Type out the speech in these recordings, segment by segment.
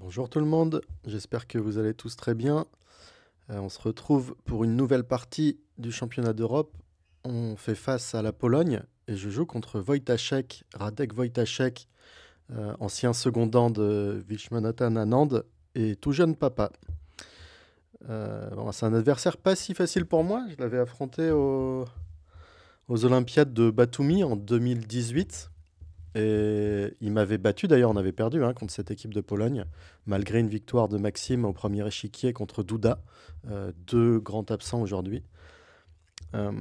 Bonjour tout le monde, j'espère que vous allez tous très bien. Euh, on se retrouve pour une nouvelle partie du championnat d'Europe. On fait face à la Pologne et je joue contre Wojtaszek, Radek Wojtaszek, euh, ancien secondant de à Anand et tout jeune papa. Euh, c'est un adversaire pas si facile pour moi. Je l'avais affronté aux Olympiades de Batumi en 2018. Et il m'avait battu, d'ailleurs, on avait perdu hein, contre cette équipe de Pologne, malgré une victoire de Maxime au premier échiquier contre Duda, euh, deux grands absents aujourd'hui. Euh,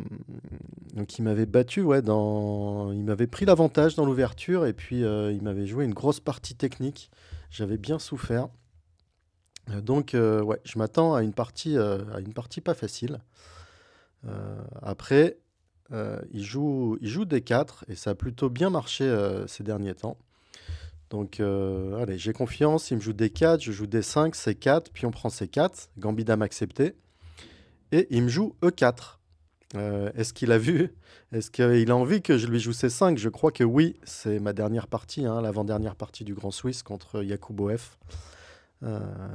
donc il m'avait battu, ouais, dans... il m'avait pris l'avantage dans l'ouverture et puis euh, il m'avait joué une grosse partie technique. J'avais bien souffert. Donc ouais, je m'attends à une partie, à une partie pas facile. après, euh, il, joue, il joue des 4 et ça a plutôt bien marché euh, ces derniers temps. Donc, euh, allez, j'ai confiance. Il me joue d 4, je joue d 5, C4, puis on prend C4, Gambit dame accepté. Et il me joue E4. Est-ce qu'il a vu Est-ce qu'il a envie que je lui joue C5 Je crois que oui, c'est ma dernière partie, hein, l'avant-dernière partie du Grand Suisse contre Yakubo F.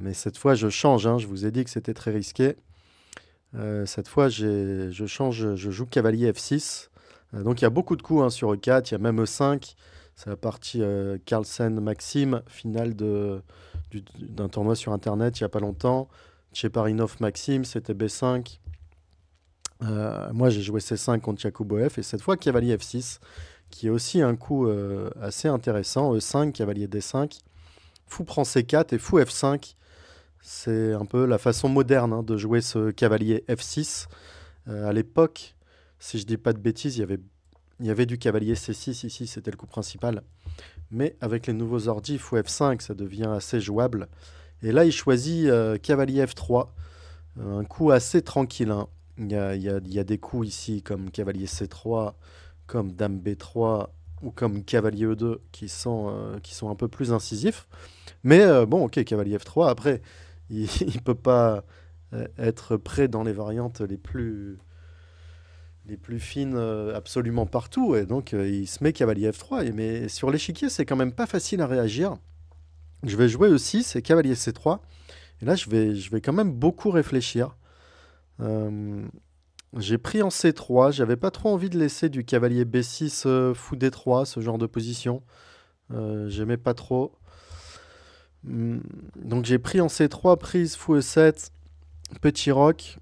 mais cette fois, je change. Hein. je vous ai dit que c'était très risqué. Euh, cette fois, je change, je joue cavalier F6. Euh, donc il y a beaucoup de coups hein, sur E4, il y a même E5. C'est la partie euh, Carlsen-Maxime, finale d'un tournoi sur Internet il n'y a pas longtemps. tcheparinov maxime c'était B5. moi, j'ai joué C5 contre F et cette fois cavalier F6, qui est aussi un coup assez intéressant. E5, cavalier D5, fou prend C4 et fou F5. C'est un peu la façon moderne hein, de jouer ce cavalier F6. Euh, à l'époque, si je dis pas de bêtises, il y avait, y avait du cavalier C6 ici, c'était le coup principal. Mais avec les nouveaux ordi, il F5, ça devient assez jouable. Et là, il choisit euh, cavalier F3, euh, un coup assez tranquille. Hein. Il, y a, des coups ici comme cavalier C3, comme dame B3, ou comme cavalier E2 qui sont, qui sont un peu plus incisifs. Mais bon, ok, cavalier F3. Après, il ne peut pas euh, être prêt dans les variantes les plus, les plus fines euh, absolument partout. Et donc, euh, il se met cavalier F3. Mais sur l'échiquier, c'est quand même pas facile à réagir. Je vais jouer aussi, c'est cavalier C3. Et là, je vais, je vais quand même beaucoup réfléchir. j'ai pris en C3. J'avais pas trop envie de laisser du cavalier B6 fou D3, ce genre de position. J'aimais pas trop. Mm. Donc j'ai pris en C3, prise, fou E7, petit Rock,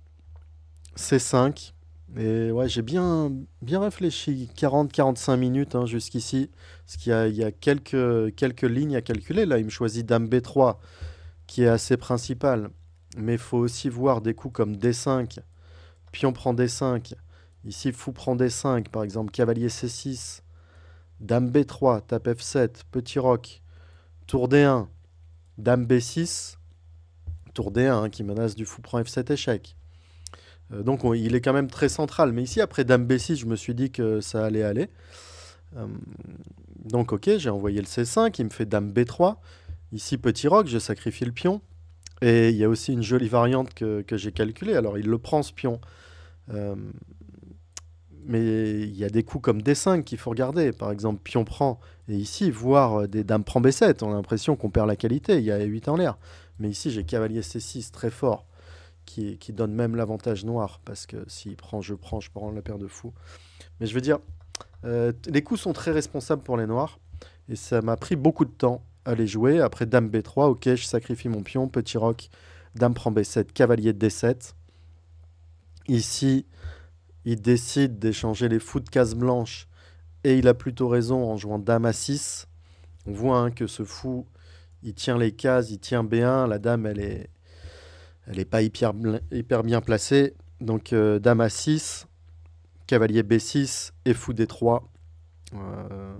C5. Et ouais, j'ai bien, bien réfléchi 40-45 minutes hein, jusqu'ici. Parce qu'il y a, il y a quelques, quelques lignes à calculer. Là, il me choisit Dame B3, qui est assez principal. Mais il faut aussi voir des coups comme D5, Pion prend D5. Ici, Fou prend D5, par exemple, Cavalier C6, Dame B3, Tape F7, Petit Rock, Tour D1. Dame B6, tour D1 hein, qui menace du fou prend F7 échec. Euh, donc il est quand même très central. Mais ici, après Dame B6, je me suis dit que ça allait aller. Euh, donc ok, j'ai envoyé le C5, il me fait Dame B3. Ici, petit roc, je sacrifie le pion. Et il y a aussi une jolie variante que, j'ai calculée. Alors il le prend ce pion. Euh, mais il y a des coups comme D5 qu'il faut regarder. Par exemple, pion prend, et ici, voir euh, des dames prend B7, on a l'impression qu'on perd la qualité, il y a 8 en l'air. Mais ici, j'ai cavalier C6 très fort, qui, qui donne même l'avantage noir, parce que s'il prend, je prends, je prends la paire de fous. Mais je veux dire, euh, les coups sont très responsables pour les noirs, et ça m'a pris beaucoup de temps à les jouer. Après dame B3, ok, je sacrifie mon pion, petit roc, dame prend B7, cavalier D7. Ici, il décide d'échanger les fous de case blanche et il a plutôt raison en jouant dame à 6. On voit hein, que ce fou, il tient les cases, il tient B1, la dame elle est elle est pas hyper, hyper bien placée. Donc dame à 6, cavalier B6 et fou D3. Euh,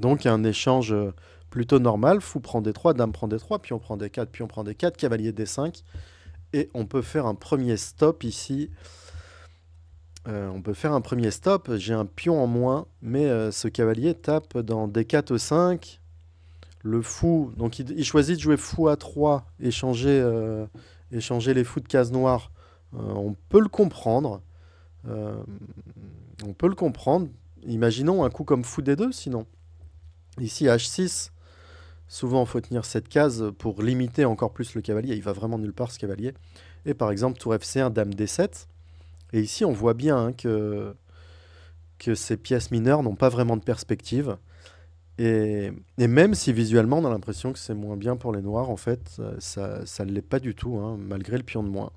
donc un échange euh, plutôt normal, fou prend D3, dame prend D3, puis on prend D4, puis on prend D4, cavalier D5 et on peut faire un premier stop ici euh, on peut faire un premier stop. J'ai un pion en moins, mais euh, ce cavalier tape dans D4 E5. Le fou, donc il, choisit de jouer fou à 3 euh, échanger les fous de case noire. on peut le comprendre. on peut le comprendre. Imaginons un coup comme fou D2 sinon. Ici H6, souvent il faut tenir cette case pour limiter encore plus le cavalier. Il va vraiment nulle part ce cavalier. Et par exemple tour fc 1 dame D7. Et ici, on voit bien hein, que, que ces pièces mineures n'ont pas vraiment de perspective. Et, même si visuellement, on a l'impression que c'est moins bien pour les noirs, en fait, euh, ça, ne l'est pas du tout, hein, malgré le pion de moins.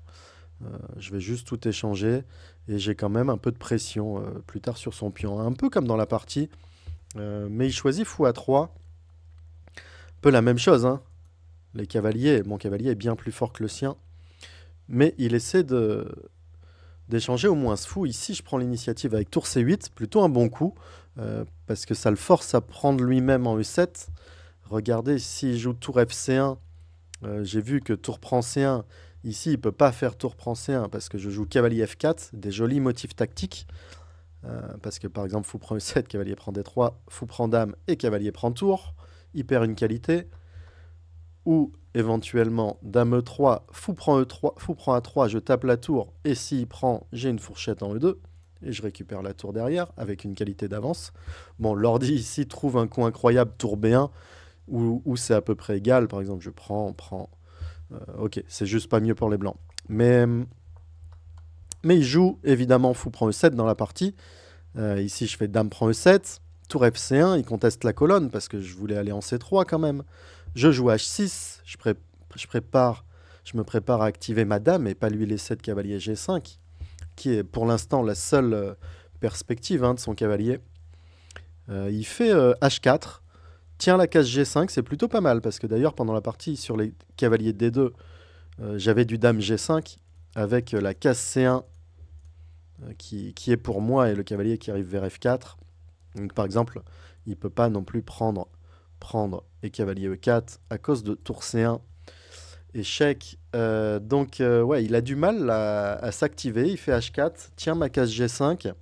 Euh, je vais juste tout échanger et j'ai quand même un peu de pression euh, plus tard sur son pion. Un peu comme dans la partie, mais il choisit fou à 3. Peu la même chose. Hein. Les cavaliers, mon cavalier est bien plus fort que le sien. Mais il essaie de, d'échanger au moins ce fou. Ici, je prends l'initiative avec tour C8, plutôt un bon coup, euh, parce que ça le force à prendre lui-même en E7. Regardez, s'il joue tour FC1, euh, j'ai vu que tour prend C1. Ici, il peut pas faire tour prend C1 parce que je joue cavalier F4, des jolis motifs tactiques. Euh, parce que par exemple, fou prend E7, cavalier prend D3, fou prend dame et cavalier prend tour. Il perd une qualité. Ou éventuellement Dame E3, fou prend E3, fou prend A3, je tape la tour, et s'il prend, j'ai une fourchette en E2, et je récupère la tour derrière, avec une qualité d'avance. Bon, l'ordi ici trouve un coup incroyable, tour B1, où, c'est à peu près égal, par exemple, je prends, prends prend... Euh, ok, c'est juste pas mieux pour les blancs. Mais, mais il joue, évidemment, fou prend E7 dans la partie. Euh, ici, je fais Dame prend E7, tour FC1, il conteste la colonne, parce que je voulais aller en C3 quand même. Je joue H6, je, prépare, je me prépare à activer ma dame et pas lui laisser de cavalier G5, qui est pour l'instant la seule euh, perspective hein, de son cavalier. Euh, il fait H4, euh, tient la case G5, c'est plutôt pas mal, parce que d'ailleurs pendant la partie sur les cavaliers D2, j'avais du dame G5 avec la case C1 qui, est pour moi et le cavalier qui arrive vers F4. Donc par exemple, il ne peut pas non plus prendre prendre et cavalier E4 à cause de tour C1. Échec. donc, euh, ouais, il a du mal à, s'activer. Il fait H4. Tiens, ma case G5.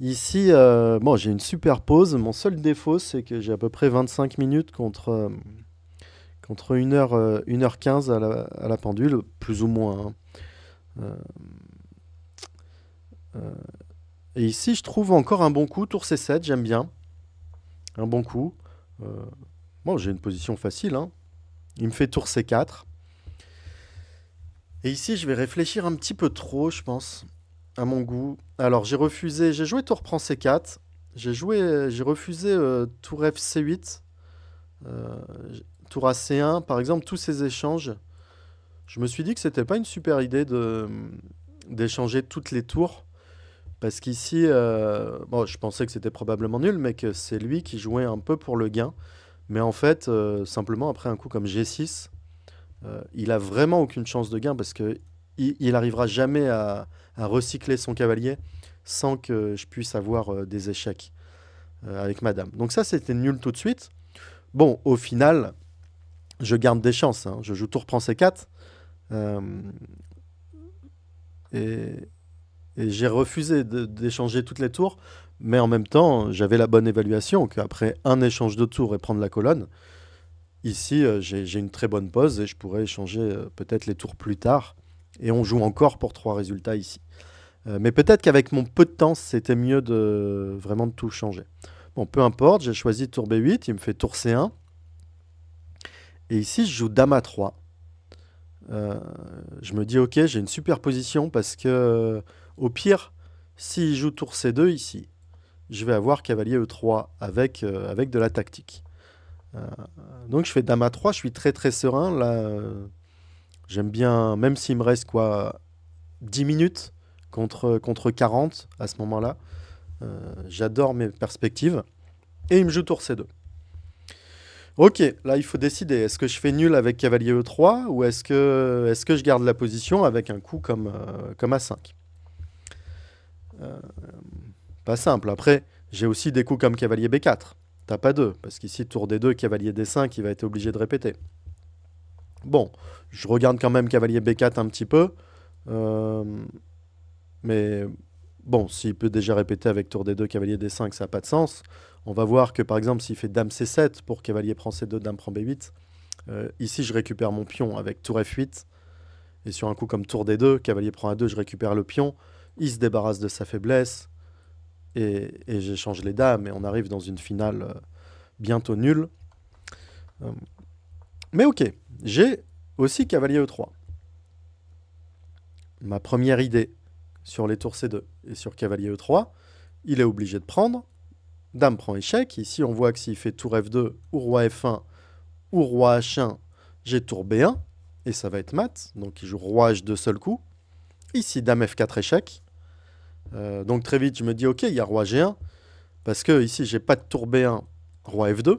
Ici, euh, j'ai une super pause. Mon seul défaut, c'est que j'ai à peu près 25 minutes contre, euh, contre 1h, 15 à la, pendule, plus ou moins. Hein. et ici, je trouve encore un bon coup. Tour C7, j'aime bien un bon coup. Euh, moi bon, j'ai une position facile. Hein. Il me fait tour C4. Et ici, je vais réfléchir un petit peu trop, je pense, à mon goût. Alors, j'ai refusé, j'ai joué tour prend C4. J'ai joué, j'ai refusé euh, tour euh, tour c 8 tour tour c 1 par exemple, tous ces échanges. Je me suis dit que c'était pas une super idée de d'échanger toutes les tours parce qu'ici, euh, bon, je pensais que c'était probablement nul, mais que c'est lui qui jouait un peu pour le gain. Mais en fait, euh, simplement après un coup comme G6, euh, il a vraiment aucune chance de gain parce qu'il n'arrivera jamais à, recycler son cavalier sans que je puisse avoir des échecs avec Madame. Donc ça, c'était nul tout de suite. Bon, au final, je garde des chances. Hein. Je joue tour prend C4. et et j'ai refusé d'échanger toutes les tours, mais en même temps, j'avais la bonne évaluation qu'après un échange de tours et prendre la colonne, ici, euh, j'ai une très bonne pause et je pourrais échanger euh, peut-être les tours plus tard. Et on joue encore pour trois résultats ici. Euh, mais peut-être qu'avec mon peu de temps, c'était mieux de vraiment de tout changer. Bon, peu importe, j'ai choisi tour B8, il me fait tour C1. Et ici, je joue dame A3. je me dis, ok, j'ai une super position parce que au pire, s'il joue tour C2 ici, je vais avoir cavalier E3 avec, euh, avec de la tactique. Euh, donc je fais dame A3, je suis très très serein. Là, euh, j'aime bien, même s'il me reste quoi 10 minutes contre, contre 40 à ce moment-là, j'adore mes perspectives. Et il me joue tour C2. Ok, là il faut décider. Est-ce que je fais nul avec cavalier E3 ou est-ce que, je garde la position avec un coup comme, comme A5 euh, pas simple. Après, j'ai aussi des coups comme cavalier B4. T'as pas deux parce qu'ici, tour D2, cavalier D5, il va être obligé de répéter. Bon, je regarde quand même cavalier B4 un petit peu. Euh, mais bon, s'il peut déjà répéter avec tour D2, cavalier D5, ça n'a pas de sens. On va voir que par exemple, s'il fait dame C7 pour cavalier prend C2, dame prend B8, euh, ici je récupère mon pion avec tour F8. Et sur un coup comme tour D2, cavalier prend A2, je récupère le pion il se débarrasse de sa faiblesse et, j'échange les dames et on arrive dans une finale euh, bientôt nulle. Euh, mais ok, j'ai aussi cavalier E3. Ma première idée sur les tours C2 et sur cavalier E3, il est obligé de prendre. Dame prend échec. Ici, on voit que s'il fait tour F2 ou roi F1 ou roi H1, j'ai tour B1 et ça va être mat. Donc il joue roi H2 seul coup. Ici, dame F4 échec. Euh, donc très vite, je me dis, ok, il y a roi G1, parce que ici, j'ai pas de tour B1, roi F2.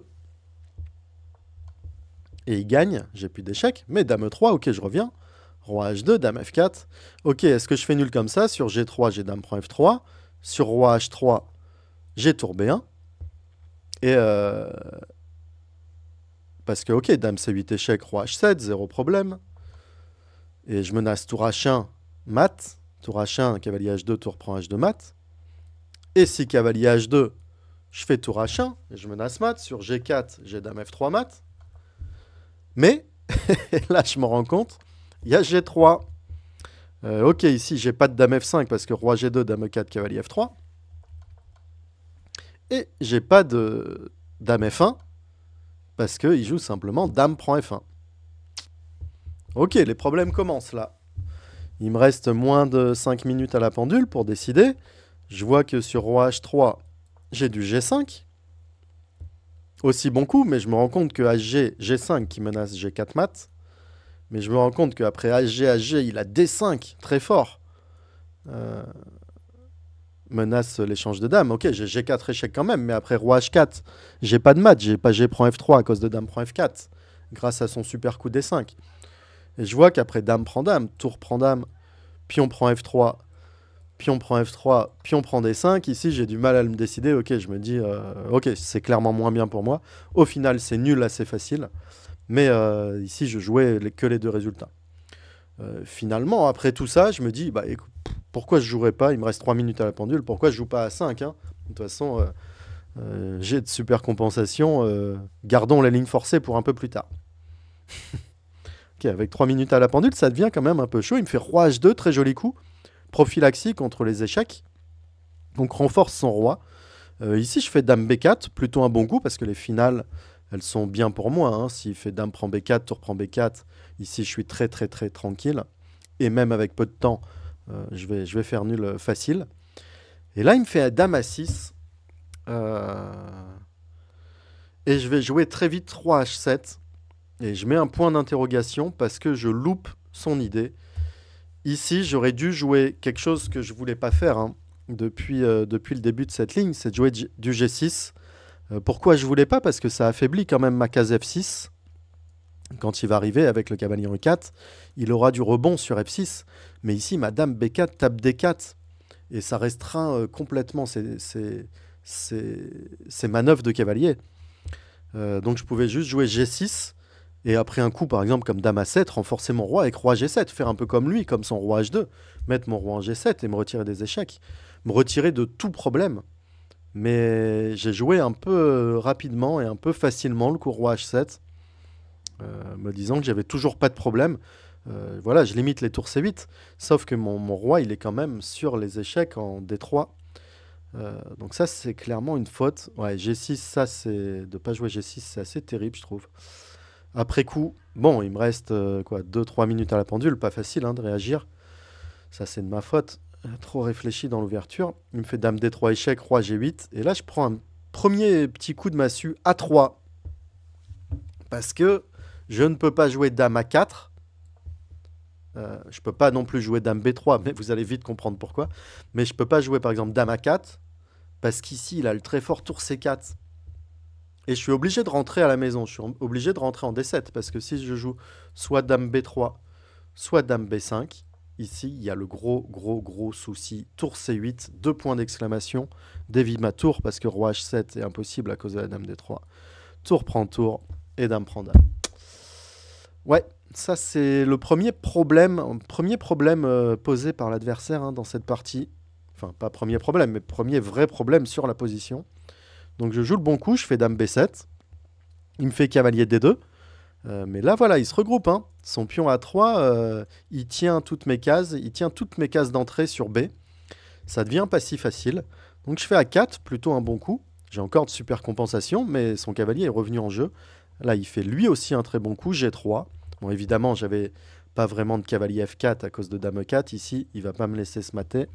Et il gagne, j'ai plus d'échec, mais dame E3, ok, je reviens. Roi H2, dame F4. Ok, est-ce que je fais nul comme ça Sur G3, j'ai dame prend F3. Sur roi H3, j'ai tour B1. Et euh, Parce que, ok, dame C8 échec, roi H7, zéro problème. Et je menace tour H1, mat tour H1, cavalier H2, tour prend H2 mat. Et si cavalier H2, je fais tour H1, et je menace mat sur G4, j'ai dame F3 mat. Mais là, je me rends compte, il y a G3. Euh, ok, ici, j'ai pas de dame F5 parce que roi G2, dame E4, cavalier F3. Et j'ai pas de dame F1 parce qu'il joue simplement dame prend F1. Ok, les problèmes commencent là. Il me reste moins de 5 minutes à la pendule pour décider. Je vois que sur Roi H3, j'ai du G5. Aussi bon coup, mais je me rends compte que HG, G5 qui menace G4 mat. Mais je me rends compte qu'après HG, HG, il a D5 très fort. Euh, menace l'échange de dames. Ok, j'ai G4 échec quand même, mais après Roi H4, j'ai pas de mat. J'ai pas G prend F3 à cause de Dame prend F4, grâce à son super coup D5. Et je vois qu'après dame prend dame, tour prend dame, pion prend F3, pion prend F3, pion prend D5. Ici, j'ai du mal à me décider. Ok, je me dis, euh, ok, c'est clairement moins bien pour moi. Au final, c'est nul assez facile. Mais euh, ici, je jouais les, que les deux résultats. Euh, finalement, après tout ça, je me dis, bah, pourquoi je jouerais pas Il me reste 3 minutes à la pendule. Pourquoi je joue pas à 5 hein? De toute façon, j'ai de super compensation. gardons la ligne forcée pour un peu plus tard. avec 3 minutes à la pendule, ça devient quand même un peu chaud. Il me fait roi h2, très joli coup. Prophylaxie contre les échecs. Donc renforce son roi. Euh, ici, je fais dame b4, plutôt un bon coup parce que les finales, elles sont bien pour moi. Hein. S'il fait dame prend b4, tour prend b4, ici, je suis très très très tranquille. Et même avec peu de temps, euh, je, vais, je vais faire nul euh, facile. Et là, il me fait dame a 6. Et je vais jouer très vite 3h7. Et je mets un point d'interrogation parce que je loupe son idée. Ici, j'aurais dû jouer quelque chose que je voulais pas faire hein, depuis, euh, depuis le début de cette ligne, c'est de jouer du G6. Euh, pourquoi je voulais pas Parce que ça affaiblit quand même ma case F6. Quand il va arriver avec le cavalier en 4, il aura du rebond sur F6. Mais ici, Madame B4 tape D4. Et ça restreint euh, complètement ses, ses, ses, manœuvres de cavalier. donc je pouvais juste jouer G6 et après un coup, par exemple, comme Dame à 7 renforcer mon roi avec Roi G7, faire un peu comme lui, comme son Roi H2, mettre mon Roi en G7 et me retirer des échecs, me retirer de tout problème. Mais j'ai joué un peu euh, rapidement et un peu facilement le coup Roi H7, euh, me disant que j'avais toujours pas de problème. Euh, voilà, je limite les tours C8, sauf que mon, roi, il est quand même sur les échecs en D3. donc ça, c'est clairement une faute. Ouais, G6, ça, c'est... De pas jouer G6, c'est assez terrible, je trouve. Après coup, bon, il me reste euh, quoi 2-3 minutes à la pendule, pas facile hein, de réagir. Ça, c'est de ma faute. Euh, trop réfléchi dans l'ouverture. Il me fait dame D3 échec, roi G8. Et là, je prends un premier petit coup de massue a 3. Parce que je ne peux pas jouer dame a 4. je je peux pas non plus jouer dame B3, mais vous allez vite comprendre pourquoi. Mais je ne peux pas jouer par exemple dame A4, parce qu'ici il a le très fort tour C4. Et je suis obligé de rentrer à la maison. Je suis obligé de rentrer en D7 parce que si je joue soit Dame B3, soit Dame B5, ici il y a le gros, gros, gros souci. Tour C8, deux points d'exclamation. Dévie ma tour parce que Roi H7 est impossible à cause de la Dame D3. Tour prend tour et Dame prend Dame. Ouais, ça c'est le premier problème, premier problème euh, posé par l'adversaire hein, dans cette partie. Enfin, pas premier problème, mais premier vrai problème sur la position. Donc je joue le bon coup, je fais dame B7. Il me fait cavalier D2. Euh, mais là, voilà, il se regroupe. Hein. Son pion A3, euh, il tient toutes mes cases. Il tient toutes mes cases d'entrée sur B. Ça devient pas si facile. Donc je fais A4, plutôt un bon coup. J'ai encore de super compensation, mais son cavalier est revenu en jeu. Là, il fait lui aussi un très bon coup, G3. Bon, évidemment, j'avais pas vraiment de cavalier F4 à cause de dame E4. Ici, il va pas me laisser se mater.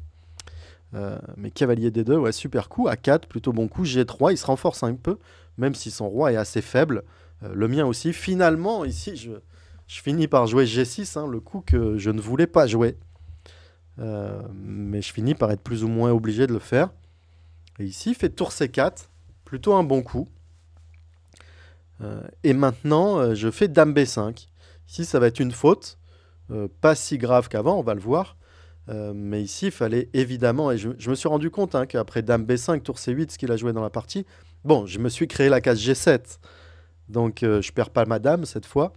Euh, mais cavalier D2, ouais, super coup. A4, plutôt bon coup. G3, il se renforce un peu, même si son roi est assez faible. Euh, le mien aussi. Finalement, ici, je, je finis par jouer G6, hein, le coup que je ne voulais pas jouer. Euh, mais je finis par être plus ou moins obligé de le faire. Et ici, il fait tour C4, plutôt un bon coup. et maintenant, je fais Dame B5. Ici, ça va être une faute. pas si grave qu'avant, on va le voir. Euh, mais ici, il fallait évidemment, et je, me suis rendu compte hein, qu'après Dame B5, Tour C8, ce qu'il a joué dans la partie, bon, je me suis créé la case G7. Donc euh, je perds pas ma dame cette fois,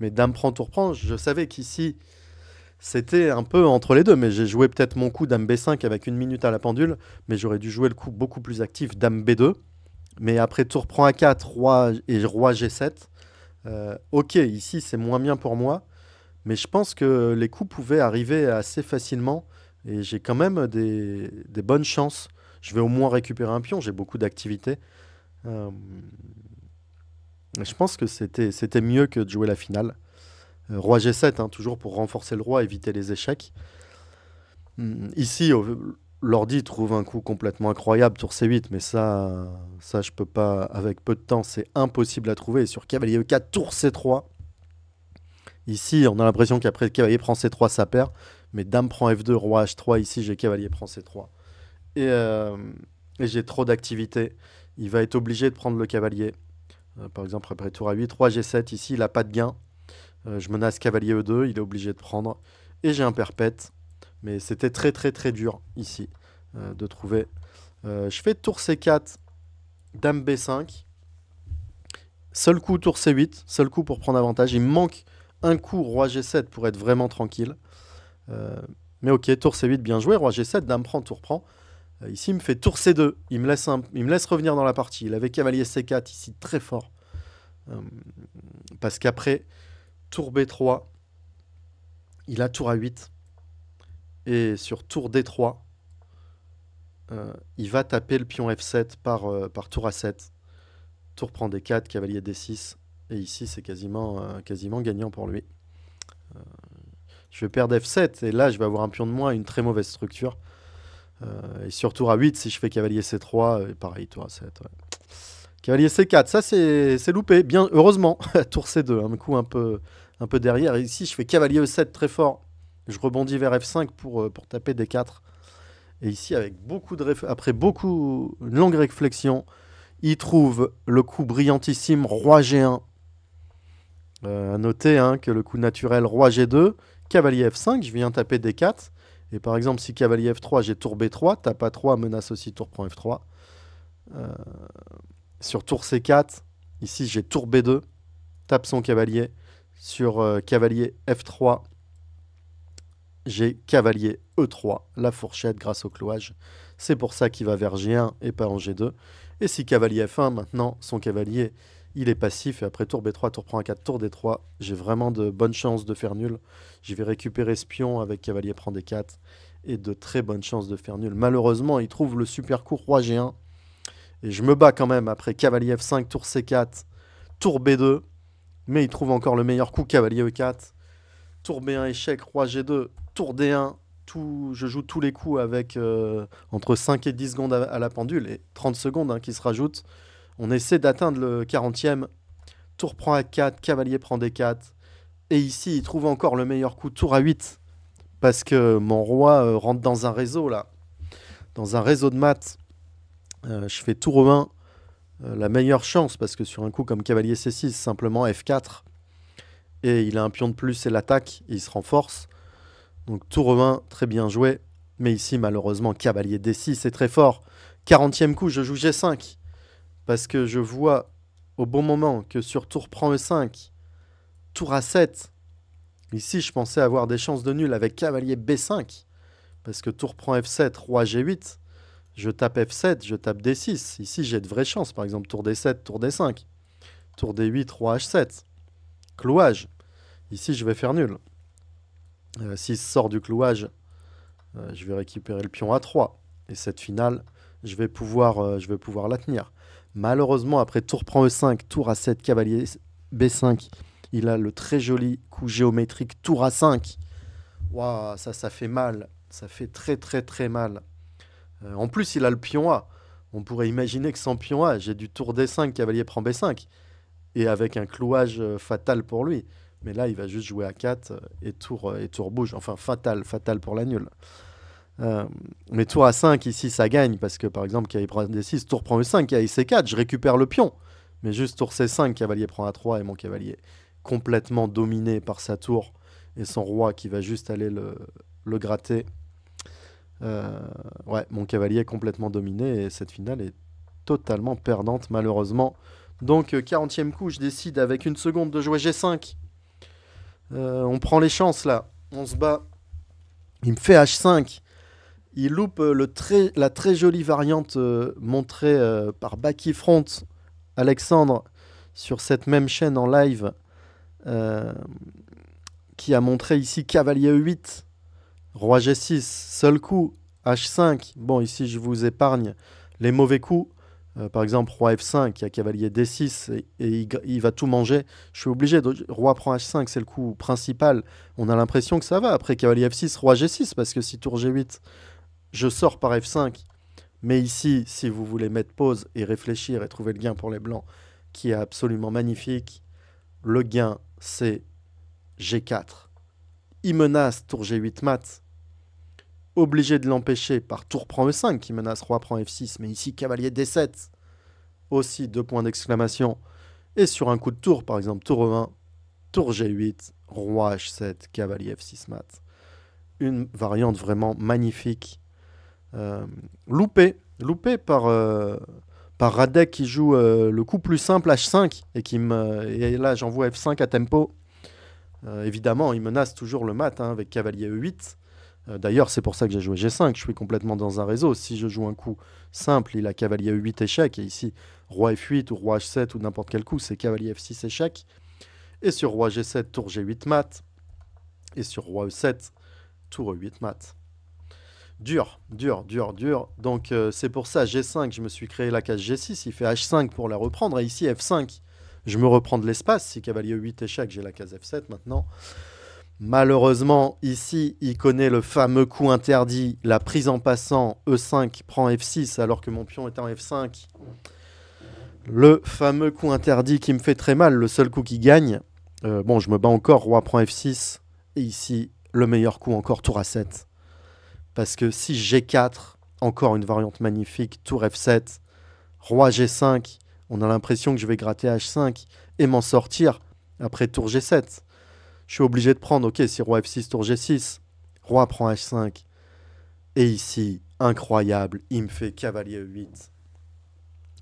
mais Dame prend, Tour prend. Je savais qu'ici, c'était un peu entre les deux, mais j'ai joué peut-être mon coup Dame B5 avec une minute à la pendule, mais j'aurais dû jouer le coup beaucoup plus actif Dame B2. Mais après Tour prend A4, Roi et Roi G7. Euh, ok, ici c'est moins bien pour moi, mais je pense que les coups pouvaient arriver assez facilement et j'ai quand même des, bonnes chances. Je vais au moins récupérer un pion, j'ai beaucoup d'activité. Euh, je pense que c'était mieux que de jouer la finale. Euh, roi G7, hein, toujours pour renforcer le roi, éviter les échecs. Hmm, ici, l'ordi trouve un coup complètement incroyable, tour C8, mais ça, ça je peux pas, avec peu de temps, c'est impossible à trouver. Et sur cavalier E4, tour C3. Ici, on a l'impression qu'après cavalier prend c3, ça perd. Mais dame prend f2, roi h3. Ici, j'ai cavalier prend c3. Euh, et, j'ai trop d'activité. Il va être obligé de prendre le cavalier. Euh, par exemple, après tour a 8, 3, g7. Ici, il n'a pas de gain. Euh, je menace cavalier e2. Il est obligé de prendre. Et j'ai un perpète. Mais c'était très, très, très dur ici de trouver. je fais tour c4, dame b5. Seul coup, tour c8. Seul coup pour prendre avantage. Il me manque un coup roi g7 pour être vraiment tranquille. Euh, mais ok, tour c8, bien joué, roi g7, dame prend, tour prend. Euh, ici, il me fait tour c2, il me, laisse il me laisse revenir dans la partie. Il avait cavalier c4 ici, très fort. Euh, parce qu'après, tour b3, il a tour a8. Et sur tour d3, il va taper le pion f7 par, par tour a7. Tour prend d4, cavalier d6. Et ici, c'est quasiment, euh, quasiment gagnant pour lui. Euh, je vais perdre F7, et là, je vais avoir un pion de moins, une très mauvaise structure. Euh, et et tour à 8, si je fais cavalier C3, et pareil, toi, 7. Cavalier C4, ça, c'est loupé. Bien, heureusement, tour C2, hein, un coup un peu, un peu derrière. Et ici, je fais cavalier E7 très fort. Je rebondis vers F5 pour, pour taper D4. Et ici, avec beaucoup de après beaucoup, une longue réflexion, il trouve le coup brillantissime Roi G1 euh, à noter hein, que le coup naturel roi g2, cavalier f5, je viens taper d4. Et par exemple, si cavalier f3, j'ai tour b3, tape a3, menace aussi tour prend f3. Euh, sur tour c4, ici j'ai tour b2, tape son cavalier. Sur euh, cavalier f3, j'ai cavalier e3, la fourchette grâce au clouage. C'est pour ça qu'il va vers g1 et pas en g2. Et si cavalier f1, maintenant, son cavalier il est passif et après tour B3, tour prend A4, tour D3, j'ai vraiment de bonnes chances de faire nul. Je vais récupérer spion avec cavalier prend D4 et de très bonnes chances de faire nul. Malheureusement, il trouve le super coup roi G1 et je me bats quand même après cavalier F5, tour C4, tour B2, mais il trouve encore le meilleur coup cavalier E4, tour B1 échec, roi G2, tour D1. Tout, je joue tous les coups avec euh, entre 5 et 10 secondes à, la pendule et 30 secondes hein, qui se rajoutent. On essaie d'atteindre le 40e. Tour prend a 4, cavalier prend D4. Et ici, il trouve encore le meilleur coup, tour à 8. Parce que mon roi euh, rentre dans un réseau, là. Dans un réseau de maths. Euh, je fais tour 1. Euh, la meilleure chance, parce que sur un coup comme cavalier C6, simplement F4. Et il a un pion de plus et l'attaque, il se renforce. Donc tour 1, très bien joué. Mais ici, malheureusement, cavalier D6 est très fort. 40e coup, je joue G5. Parce que je vois au bon moment que sur tour prend E5, tour A7, ici je pensais avoir des chances de nul avec cavalier B5. Parce que tour prend F7, roi G8, je tape F7, je tape D6. Ici j'ai de vraies chances, par exemple tour D7, tour D5. Tour D8, roi H7. Clouage. Ici je vais faire nul. Euh, si il sort du clouage, euh, je vais récupérer le pion A3. Et cette finale, je vais euh, je vais pouvoir la tenir. Malheureusement, après tour prend E5, tour A7, cavalier B5, il a le très joli coup géométrique tour A5. Waouh, ça, ça fait mal. Ça fait très, très, très mal. Euh, en plus, il a le pion A. On pourrait imaginer que sans pion A, j'ai du tour D5, cavalier prend B5. Et avec un clouage euh, fatal pour lui. Mais là, il va juste jouer a 4 euh, et tour, et tour bouge. Enfin, fatal, fatal pour la nulle. Euh, mais tour a 5, ici, ça gagne, parce que par exemple, cavalier prend D6, tour prend E5, cavalier C4, je récupère le pion. Mais juste tour C5, cavalier prend A3, et mon cavalier complètement dominé par sa tour et son roi qui va juste aller le, gratter. Euh, ouais, mon cavalier est complètement dominé, et cette finale est totalement perdante, malheureusement. Donc, 40e coup, je décide avec une seconde de jouer G5. Euh, on prend les chances là, on se bat. Il me fait H5 il loupe euh, la très jolie variante euh, montrée euh, par Baki Front, Alexandre, sur cette même chaîne en live, qui a montré ici cavalier E8, roi G6, seul coup, H5. Bon, ici, je vous épargne les mauvais coups. par exemple, roi F5, il y a cavalier D6 et, il, va tout manger. Je suis obligé, roi prend H5, c'est le coup principal. On a l'impression que ça va. Après, cavalier F6, roi G6, parce que si tour G8, je sors par F5, mais ici, si vous voulez mettre pause et réfléchir et trouver le gain pour les blancs, qui est absolument magnifique, le gain, c'est G4. Il menace tour G8 mat. Obligé de l'empêcher par tour prend E5 qui menace roi prend F6, mais ici cavalier D7. Aussi deux points d'exclamation. Et sur un coup de tour, par exemple tour E1, tour G8, roi H7, cavalier F6 mat. Une variante vraiment magnifique euh, loupé, loupé par, euh, par Radek qui joue euh, le coup plus simple H5 et qui me là j'envoie F5 à tempo. évidemment, il menace toujours le mat hein, avec cavalier E8. D'ailleurs, c'est pour ça que j'ai joué G5. Je suis complètement dans un réseau. Si je joue un coup simple, il a cavalier E8 échec. Et ici, roi F8 ou roi H7 ou n'importe quel coup, c'est cavalier F6 échec. Et sur roi G7, tour G8 mat. Et sur roi E7, tour E8 mat. Dur, dur, dur, dur. Donc euh, c'est pour ça, G5, je me suis créé la case G6, il fait H5 pour la reprendre, et ici F5, je me reprends de l'espace. Si cavalier 8 échec, j'ai la case F7 maintenant. Malheureusement, ici, il connaît le fameux coup interdit, la prise en passant, E5 prend F6 alors que mon pion est en F5. Le fameux coup interdit qui me fait très mal, le seul coup qui gagne. Euh, bon, je me bats encore, roi prend F6. Et ici, le meilleur coup encore, tour A7. Parce que si G4, encore une variante magnifique, tour F7, roi G5, on a l'impression que je vais gratter H5 et m'en sortir après tour G7. Je suis obligé de prendre, ok, si roi F6, tour G6, roi prend H5. Et ici, incroyable, il me fait cavalier E8.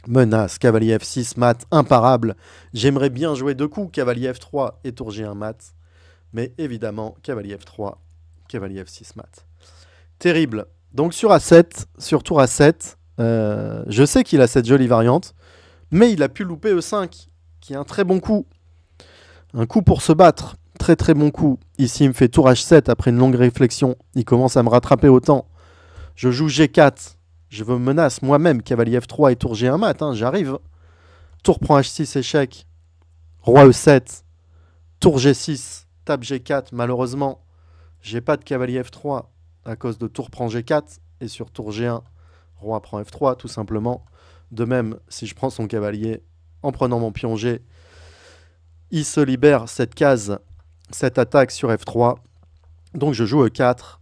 Menace, cavalier F6, mat, imparable. J'aimerais bien jouer deux coups, cavalier F3 et tour G1 mat. Mais évidemment, cavalier F3, cavalier F6 mat. Terrible. Donc sur A7, sur tour A7, euh, je sais qu'il a cette jolie variante, mais il a pu louper E5, qui est un très bon coup. Un coup pour se battre, très très bon coup. Ici, il me fait tour H7 après une longue réflexion. Il commence à me rattraper autant. Je joue G4. Je me menace moi-même, cavalier F3 et tour G1 mat. Hein, j'arrive. Tour prend H6, échec. Roi E7. Tour G6. tape G4. Malheureusement, j'ai pas de cavalier F3 à cause de tour prend G4 et sur tour G1, roi prend F3 tout simplement. De même, si je prends son cavalier en prenant mon pion G, il se libère cette case, cette attaque sur F3. Donc je joue E4,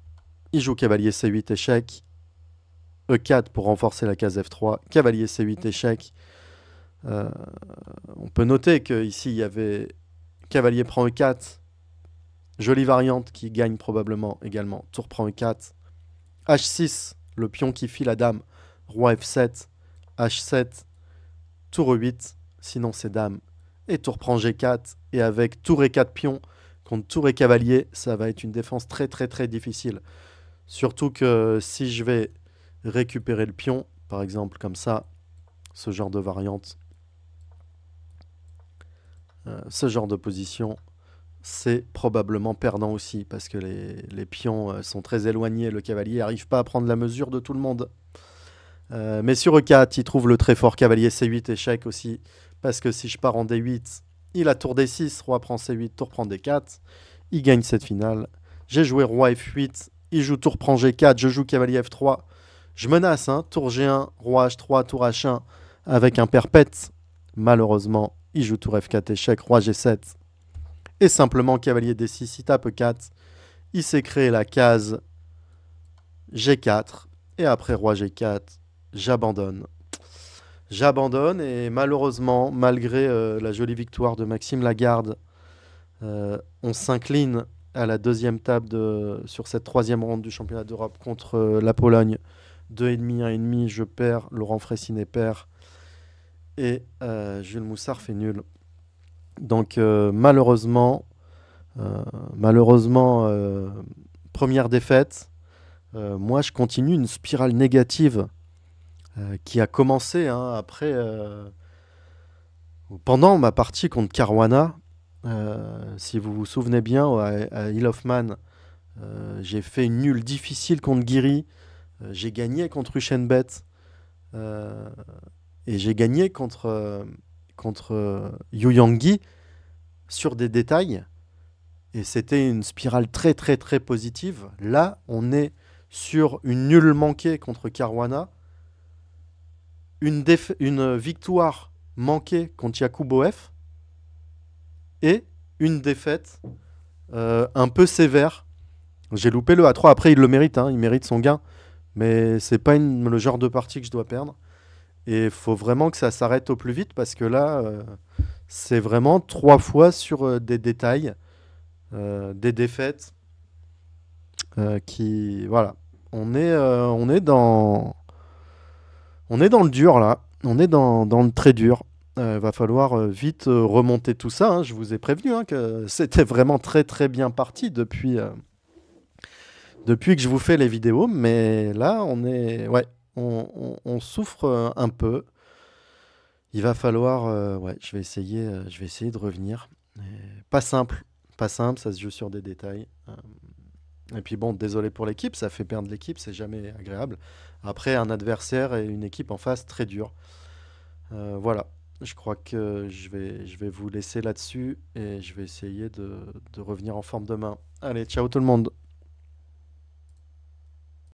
il joue cavalier C8 échec, E4 pour renforcer la case F3, cavalier C8 échec. Euh, on peut noter qu'ici il y avait cavalier prend E4, Jolie variante qui gagne probablement également. Tour prend E4. H6, le pion qui file la dame. Roi F7, H7, tour E8. Sinon, c'est dame. Et tour prend G4. Et avec tour et 4 pions contre tour et cavalier, ça va être une défense très très très difficile. Surtout que si je vais récupérer le pion, par exemple comme ça, ce genre de variante, euh, ce genre de position, c'est probablement perdant aussi, parce que les, pions euh, sont très éloignés, le cavalier n'arrive pas à prendre la mesure de tout le monde. Euh, mais sur E4, il trouve le très fort cavalier C8 échec aussi, parce que si je pars en D8, il a tour D6, roi prend C8, tour prend D4, il gagne cette finale. J'ai joué roi F8, il joue tour prend G4, je joue cavalier F3, je menace, hein, tour G1, roi H3, tour H1, avec un perpète. Malheureusement, il joue tour F4 échec, roi G7, et simplement cavalier d6, il tape 4, il s'est créé la case G4, et après roi G4, j'abandonne. J'abandonne, et malheureusement, malgré euh, la jolie victoire de Maxime Lagarde, euh, on s'incline à la deuxième table sur cette troisième ronde du championnat d'Europe contre euh, la Pologne. 2,5, 1,5, je perds, Laurent Fraissinet perd, et Jules Moussard fait nul. Donc euh, malheureusement, euh, malheureusement, euh, première défaite. moi, je continue une spirale négative qui a commencé hein, après, pendant ma partie contre Caruana. si vous vous souvenez bien, à, Hill of Man, j'ai fait une nulle difficile contre Guiri. j'ai gagné contre Ushenbet. et j'ai gagné contre contre euh, Yu Yangi sur des détails. Et c'était une spirale très très très positive. Là, on est sur une nulle manquée contre Caruana, une, victoire manquée contre Yakuboef et une défaite euh, un peu sévère. J'ai loupé le A3. Après, il le mérite, hein. il mérite son gain. Mais c'est pas le genre de partie que je dois perdre. Et il faut vraiment que ça s'arrête au plus vite parce que là, euh, c'est vraiment trois fois sur euh, des détails, euh, des défaites. qui voilà, on est, on est dans, on est dans le dur là. On est dans, le très dur. Il va falloir vite remonter tout ça. Hein. Je vous ai prévenu hein, que c'était vraiment très très bien parti depuis depuis que je vous fais les vidéos, mais là, on est, ouais, on, souffre un peu. Il va falloir, euh, ouais, je vais essayer, euh, je vais essayer de revenir. pas simple, pas simple, ça se joue sur des détails. Euh, et puis bon, désolé pour l'équipe, ça fait perdre l'équipe, c'est jamais agréable. Après, un adversaire et une équipe en face très dur voilà, je crois que je vais, je vais vous laisser là-dessus et je vais essayer de, de revenir en forme demain. Allez, ciao tout le monde.